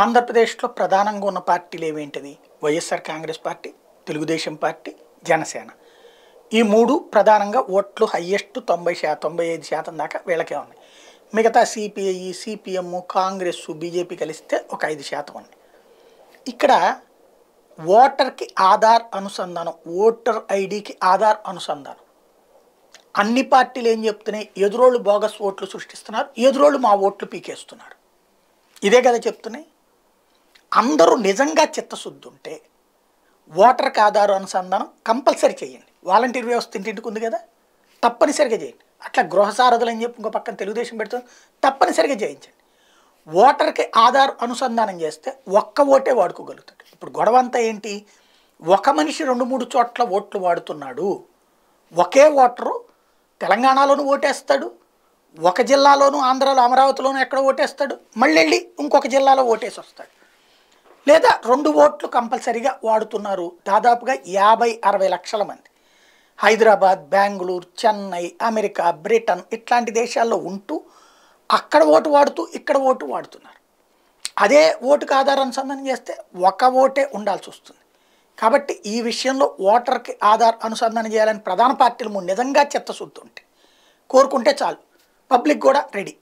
ఆంధ్రప్రదేశ్లో ప్రధానంగా ఉన్న పార్టీలు ఏవేంటిది YSR Congress party Telugu Desam party Janasena ఈ మూడు ప్రధానంగా ఓట్లు హయ్యెస్ట్ తొంభై శా తొంభై ఐదు శాతం దాకా వీళ్ళకే ఉన్నాయి మిగతా సిపిఐ సిపిఎం కాంగ్రెస్ బీజేపీ కలిస్తే ఒక ఐదు శాతం ఉంది ఇక్కడ ఓటర్కి ఆధార్ అనుసంధానం ఓటర్ ఐడికి ఆధార్ అనుసంధానం అన్ని పార్టీలు ఏం చెప్తున్నాయి ఎదురోళ్ళు బోగస్ ఓట్లు సృష్టిస్తున్నారు ఎదురోళ్ళు మా ఓట్లు పీకేస్తున్నారు ఇదే కదా చెప్తున్నాయి అందరూ నిజంగా చిత్తశుద్ధి ఉంటే ఓటర్కి ఆధారం అనుసంధానం కంపల్సరీ చేయండి వాలంటీర్ వ్యవస్థ ఇంటింటికి ఉంది కదా తప్పనిసరిగా చేయండి అట్లా గృహ అని చెప్పి ఇంకో పక్కన తెలుగుదేశం పెడుతుంది తప్పనిసరిగా చేయించండి ఓటర్కి ఆధార్ అనుసంధానం చేస్తే ఒక్క ఓటే వాడుకోగలుగుతాడు ఇప్పుడు గొడవ అంతా ఏంటి ఒక మనిషి రెండు మూడు చోట్ల ఓట్లు వాడుతున్నాడు ఒకే ఓటరు తెలంగాణలోనూ ఓటేస్తాడు ఒక జిల్లాలోనూ ఆంధ్రాలో అమరావతిలోనూ ఎక్కడ ఓటేస్తాడు మళ్ళీ వెళ్ళి ఇంకొక జిల్లాలో ఓటేసి వస్తాడు లేదా రెండు ఓట్లు కంపల్సరీగా వాడుతున్నారు దాదాపుగా యాభై అరవై లక్షల మంది హైదరాబాద్ బెంగళూరు చెన్నై అమెరికా బ్రిటన్ ఇట్లాంటి దేశాల్లో ఉంటూ అక్కడ ఓటు వాడుతూ ఇక్కడ ఓటు వాడుతున్నారు అదే ఓటుకు ఆధారానుసంధానం చేస్తే ఒక ఓటే ఉండాల్సి వస్తుంది కాబట్టి ఈ విషయంలో ఓటర్కి ఆధార్ అనుసంధానం చేయాలని ప్రధాన పార్టీలు నిజంగా చెత్తశుద్ధి ఉంటాయి కోరుకుంటే చాలు పబ్లిక్ కూడా రెడీ